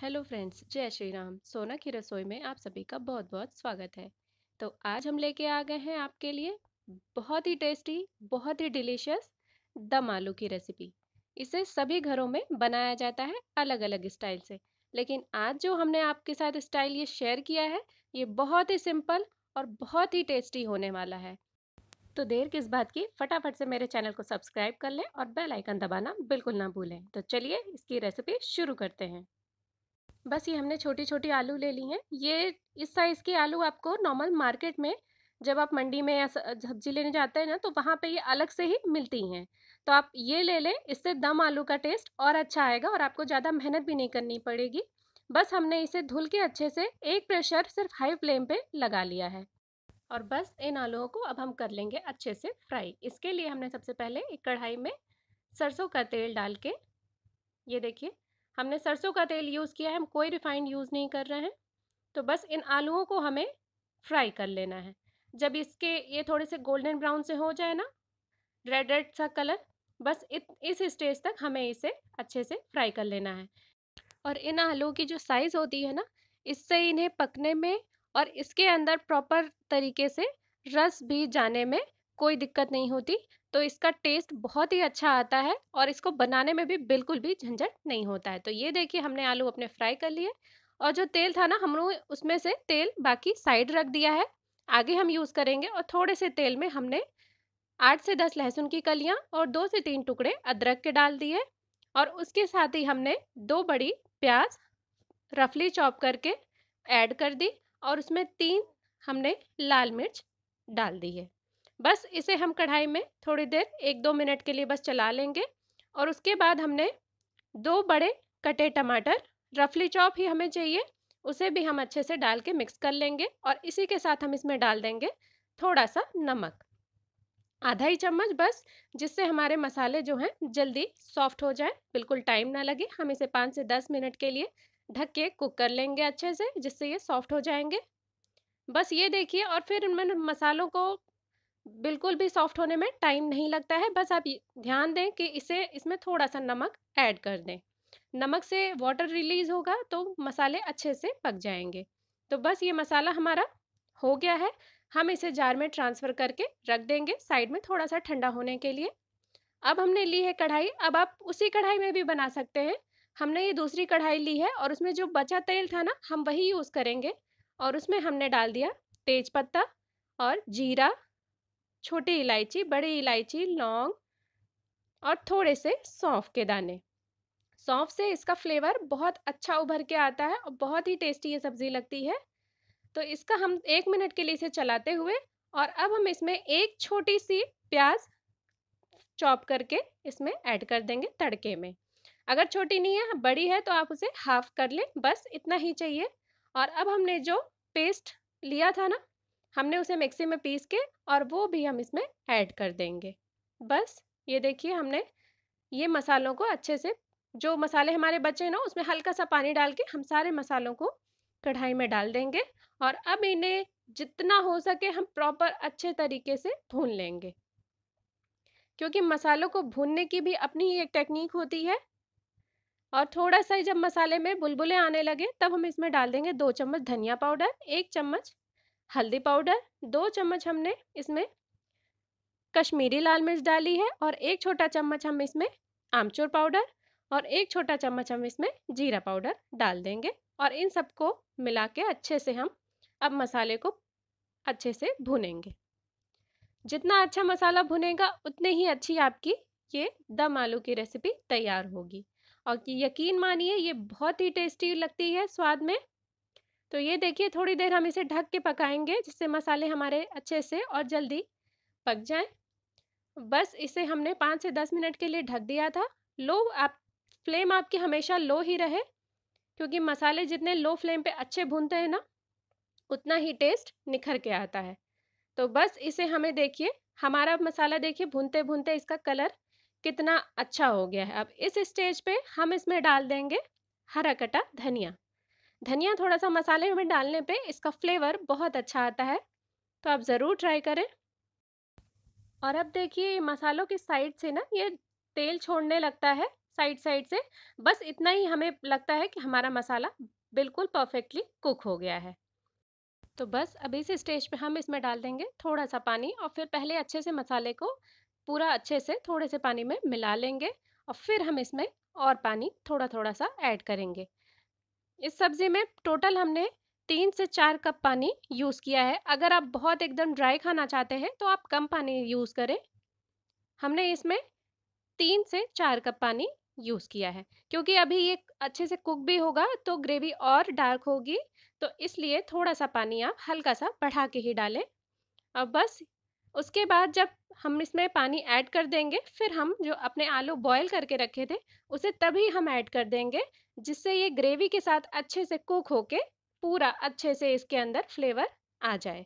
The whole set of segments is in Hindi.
हेलो फ्रेंड्स जय श्री राम सोना की रसोई में आप सभी का बहुत बहुत स्वागत है तो आज हम लेके आ गए हैं आपके लिए बहुत ही टेस्टी बहुत ही डिलीशियस दम आलू की रेसिपी इसे सभी घरों में बनाया जाता है अलग अलग स्टाइल से लेकिन आज जो हमने आपके साथ स्टाइल ये शेयर किया है ये बहुत ही सिंपल और बहुत ही टेस्टी होने वाला है तो देर किस बात की फटाफट से मेरे चैनल को सब्सक्राइब कर लें और बेल आइकन दबाना बिल्कुल ना भूलें तो चलिए इसकी रेसिपी शुरू करते हैं बस ये हमने छोटी छोटी आलू ले ली हैं ये इस साइज़ के आलू आपको नॉर्मल मार्केट में जब आप मंडी में या सब्जी लेने जाते हैं ना तो वहाँ पे ये अलग से ही मिलती हैं तो आप ये ले लें इससे दम आलू का टेस्ट और अच्छा आएगा और आपको ज़्यादा मेहनत भी नहीं करनी पड़ेगी बस हमने इसे धुल के अच्छे से एक प्रेशर सिर्फ हाई फ्लेम पर लगा लिया है और बस इन आलूओं को अब हम कर लेंगे अच्छे से फ्राई इसके लिए हमने सबसे पहले एक कढ़ाई में सरसों का तेल डाल के ये देखिए हमने सरसों का तेल यूज़ किया है हम कोई रिफाइंड यूज़ नहीं कर रहे हैं तो बस इन आलूओं को हमें फ्राई कर लेना है जब इसके ये थोड़े से गोल्डन ब्राउन से हो जाए ना रेड रेड सा कलर बस इत, इस स्टेज तक हमें इसे अच्छे से फ्राई कर लेना है और इन आलू की जो साइज़ होती है ना इससे इन्हें पकने में और इसके अंदर प्रॉपर तरीके से रस भी जाने में कोई दिक्कत नहीं होती तो इसका टेस्ट बहुत ही अच्छा आता है और इसको बनाने में भी बिल्कुल भी झंझट नहीं होता है तो ये देखिए हमने आलू अपने फ्राई कर लिए और जो तेल था ना हमने उसमें से तेल बाकी साइड रख दिया है आगे हम यूज़ करेंगे और थोड़े से तेल में हमने आठ से दस लहसुन की कलियाँ और दो से तीन टुकड़े अदरक के डाल दिए और उसके साथ ही हमने दो बड़ी प्याज रफली चॉप करके ऐड कर दी और उसमें तीन हमने लाल मिर्च डाल दी है बस इसे हम कढ़ाई में थोड़ी देर एक दो मिनट के लिए बस चला लेंगे और उसके बाद हमने दो बड़े कटे टमाटर रफली चॉप ही हमें चाहिए उसे भी हम अच्छे से डाल के मिक्स कर लेंगे और इसी के साथ हम इसमें डाल देंगे थोड़ा सा नमक आधा ही चम्मच बस जिससे हमारे मसाले जो हैं जल्दी सॉफ्ट हो जाए बिल्कुल टाइम ना लगे हम इसे पाँच से दस मिनट के लिए ढक के कुक कर लेंगे अच्छे से जिससे ये सॉफ्ट हो जाएंगे बस ये देखिए और फिर मैंने मसालों को बिल्कुल भी सॉफ्ट होने में टाइम नहीं लगता है बस आप ध्यान दें कि इसे इसमें थोड़ा सा नमक ऐड कर दें नमक से वाटर रिलीज़ होगा तो मसाले अच्छे से पक जाएंगे तो बस ये मसाला हमारा हो गया है हम इसे जार में ट्रांसफ़र करके रख देंगे साइड में थोड़ा सा ठंडा होने के लिए अब हमने ली है कढ़ाई अब आप उसी कढ़ाई में भी बना सकते हैं हमने ये दूसरी कढ़ाई ली है और उसमें जो बचा तेल था ना हम वही यूज़ करेंगे और उसमें हमने डाल दिया तेज पत्ता और जीरा छोटी इलायची बड़ी इलायची लौंग और थोड़े से सौंफ के दाने सौंफ से इसका फ्लेवर बहुत अच्छा उभर के आता है और बहुत ही टेस्टी ये सब्ज़ी लगती है तो इसका हम एक मिनट के लिए इसे चलाते हुए और अब हम इसमें एक छोटी सी प्याज चॉप करके इसमें ऐड कर देंगे तड़के में अगर छोटी नहीं है बड़ी है तो आप उसे हाफ कर लें बस इतना ही चाहिए और अब हमने जो पेस्ट लिया था ना हमने उसे मिक्सी में पीस के और वो भी हम इसमें ऐड कर देंगे बस ये देखिए हमने ये मसालों को अच्छे से जो मसाले हमारे बचे हैं ना उसमें हल्का सा पानी डाल के हम सारे मसालों को कढ़ाई में डाल देंगे और अब इन्हें जितना हो सके हम प्रॉपर अच्छे तरीके से भून लेंगे क्योंकि मसालों को भूनने की भी अपनी ही एक टेक्निक होती है और थोड़ा सा जब मसाले में बुलबुले आने लगे तब हम इसमें डाल देंगे दो चम्मच धनिया पाउडर एक चम्मच हल्दी पाउडर दो चम्मच हमने इसमें कश्मीरी लाल मिर्च डाली है और एक छोटा चम्मच हम इसमें आमचूर पाउडर और एक छोटा चम्मच हम इसमें जीरा पाउडर डाल देंगे और इन सबको मिला के अच्छे से हम अब मसाले को अच्छे से भुनेंगे जितना अच्छा मसाला भुनेगा उतनी ही अच्छी आपकी ये दम आलू की रेसिपी तैयार होगी और यकीन मानिए ये बहुत ही टेस्टी लगती है स्वाद में तो ये देखिए थोड़ी देर हम इसे ढक के पकाएंगे जिससे मसाले हमारे अच्छे से और जल्दी पक जाएं बस इसे हमने पाँच से दस मिनट के लिए ढक दिया था लो आप फ्लेम आपकी हमेशा लो ही रहे क्योंकि मसाले जितने लो फ्लेम पे अच्छे भूनते हैं ना उतना ही टेस्ट निखर के आता है तो बस इसे हमें देखिए हमारा मसाला देखिए भूनते भूनते इसका कलर कितना अच्छा हो गया है अब इस स्टेज पे हम इसमें डाल देंगे हरा कटा धनिया धनिया थोड़ा सा मसाले में डालने पे इसका फ्लेवर बहुत अच्छा आता है तो आप ज़रूर ट्राई करें और अब देखिए मसालों की साइड से ना ये तेल छोड़ने लगता है साइड साइड से बस इतना ही हमें लगता है कि हमारा मसाला बिल्कुल परफेक्टली कुक हो गया है तो बस अब इस स्टेज पे हम इसमें डाल देंगे थोड़ा सा पानी और फिर पहले अच्छे से मसाले को पूरा अच्छे से थोड़े से पानी में मिला लेंगे और फिर हम इसमें और पानी थोड़ा थोड़ा सा ऐड करेंगे इस सब्ज़ी में टोटल हमने तीन से चार कप पानी यूज़ किया है अगर आप बहुत एकदम ड्राई खाना चाहते हैं तो आप कम पानी यूज़ करें हमने इसमें तीन से चार कप पानी यूज़ किया है क्योंकि अभी ये अच्छे से कुक भी होगा तो ग्रेवी और डार्क होगी तो इसलिए थोड़ा सा पानी आप हल्का सा बढ़ा के ही डालें अब बस उसके बाद जब हम इसमें पानी ऐड कर देंगे फिर हम जो अपने आलू बॉयल करके रखे थे उसे तभी हम ऐड कर देंगे जिससे ये ग्रेवी के साथ अच्छे से कुक होके पूरा अच्छे से इसके अंदर फ्लेवर आ जाए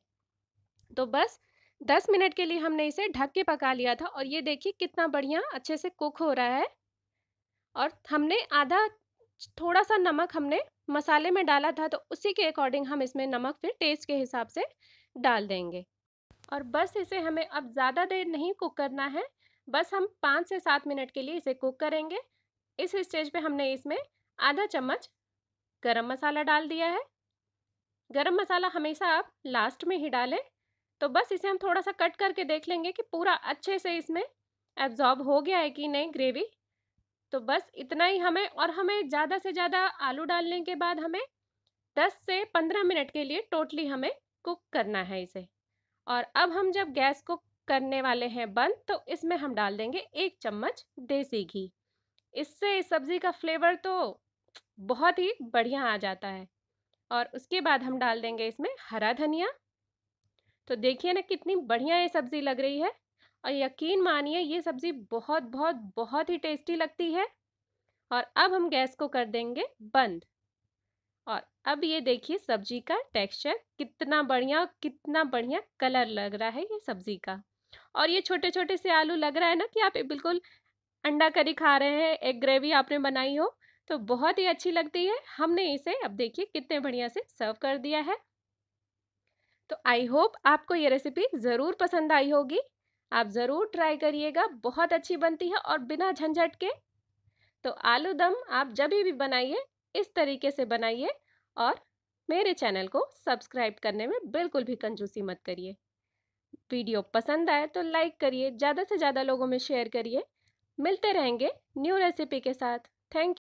तो बस दस मिनट के लिए हमने इसे ढक के पका लिया था और ये देखिए कितना बढ़िया अच्छे से कुक हो रहा है और हमने आधा थोड़ा सा नमक हमने मसाले में डाला था तो उसी के अकॉर्डिंग हम इसमें नमक फिर टेस्ट के हिसाब से डाल देंगे और बस इसे हमें अब ज़्यादा देर नहीं कुक करना है बस हम पाँच से सात मिनट के लिए इसे कुक करेंगे इस स्टेज पे हमने इसमें आधा चम्मच गरम मसाला डाल दिया है गरम मसाला हमेशा आप लास्ट में ही डालें तो बस इसे हम थोड़ा सा कट करके देख लेंगे कि पूरा अच्छे से इसमें एब्जॉर्ब हो गया है कि नहीं ग्रेवी तो बस इतना ही हमें और हमें ज़्यादा से ज़्यादा आलू डालने के बाद हमें 10 से 15 मिनट के लिए टोटली हमें कुक करना है इसे और अब हम जब गैस को करने वाले हैं बंद तो इसमें हम डाल देंगे एक चम्मच देसी घी इससे इस सब्ज़ी का फ्लेवर तो बहुत ही बढ़िया आ जाता है और उसके बाद हम डाल देंगे इसमें हरा धनिया तो देखिए ना कितनी बढ़िया ये सब्ज़ी लग रही है और यकीन मानिए ये सब्ज़ी बहुत बहुत बहुत ही टेस्टी लगती है और अब हम गैस को कर देंगे बंद और अब ये देखिए सब्जी का टेक्सचर कितना बढ़िया कितना बढ़िया कलर लग रहा है ये सब्जी का और ये छोटे छोटे से आलू लग रहा है ना कि आप बिल्कुल अंडा करी खा रहे हैं एक ग्रेवी आपने बनाई हो तो बहुत ही अच्छी लगती है हमने इसे अब देखिए कितने बढ़िया से सर्व कर दिया है तो आई होप आपको ये रेसिपी ज़रूर पसंद आई होगी आप ज़रूर ट्राई करिएगा बहुत अच्छी बनती है और बिना झंझट के तो आलू दम आप जब भी बनाइए इस तरीके से बनाइए और मेरे चैनल को सब्सक्राइब करने में बिल्कुल भी कंजूसी मत करिए वीडियो पसंद आए तो लाइक करिए ज़्यादा से ज़्यादा लोगों में शेयर करिए मिलते रहेंगे न्यू रेसिपी के साथ थैंक यू